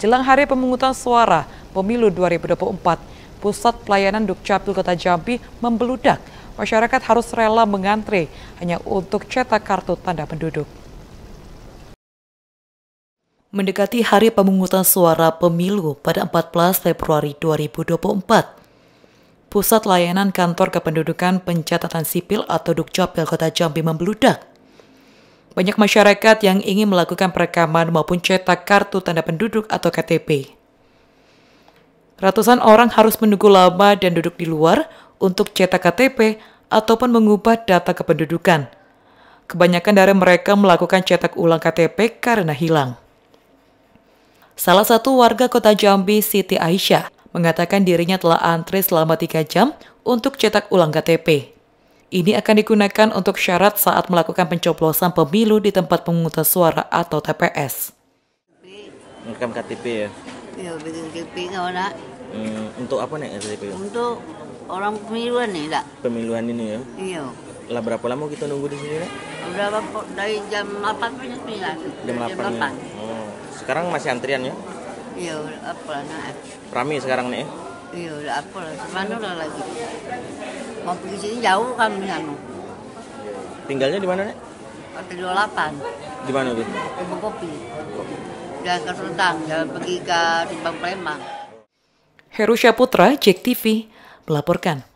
Jelang hari pemungutan suara pemilu 2024, Pusat Pelayanan Dukcapil Kota Jambi membeludak. Masyarakat harus rela mengantri hanya untuk cetak kartu tanda penduduk. Mendekati hari pemungutan suara pemilu pada 14 Februari 2024, Pusat Layanan Kantor Kependudukan Pencatatan Sipil atau Dukcapil Kota Jambi membeludak. Banyak masyarakat yang ingin melakukan perekaman maupun cetak kartu tanda penduduk atau KTP. Ratusan orang harus menunggu lama dan duduk di luar untuk cetak KTP ataupun mengubah data kependudukan. Kebanyakan dari mereka melakukan cetak ulang KTP karena hilang. Salah satu warga kota Jambi, Siti Aisyah, mengatakan dirinya telah antre selama tiga jam untuk cetak ulang KTP. Ini akan digunakan untuk syarat saat melakukan pencoblosan pemilu di tempat pemungutan suara atau TPS. Rekam KTP ya? Iya, bikin KTP kalau nak. Hmm, untuk apa nih KTP? Untuk orang pemiluan nih, tak? Pemiluan ini ya? Iya. Lah berapa lama kita nunggu di sini, nak? Berapa dari jam 8 sampai jam 9. Jam 8. Jam 8. Ya? Oh, sekarang masih antrian ya? Iya, apa nak? Rame sekarang nih ya? Iya, apa lah, semana lagi mau pergi sini jauh kan Minano tinggalnya di mana nek Hotel 28 di mana tuh Di kopi jalan ke Sultan jalan pergi ke Timbang Palembang Heru Syaputra, JEK TV, melaporkan.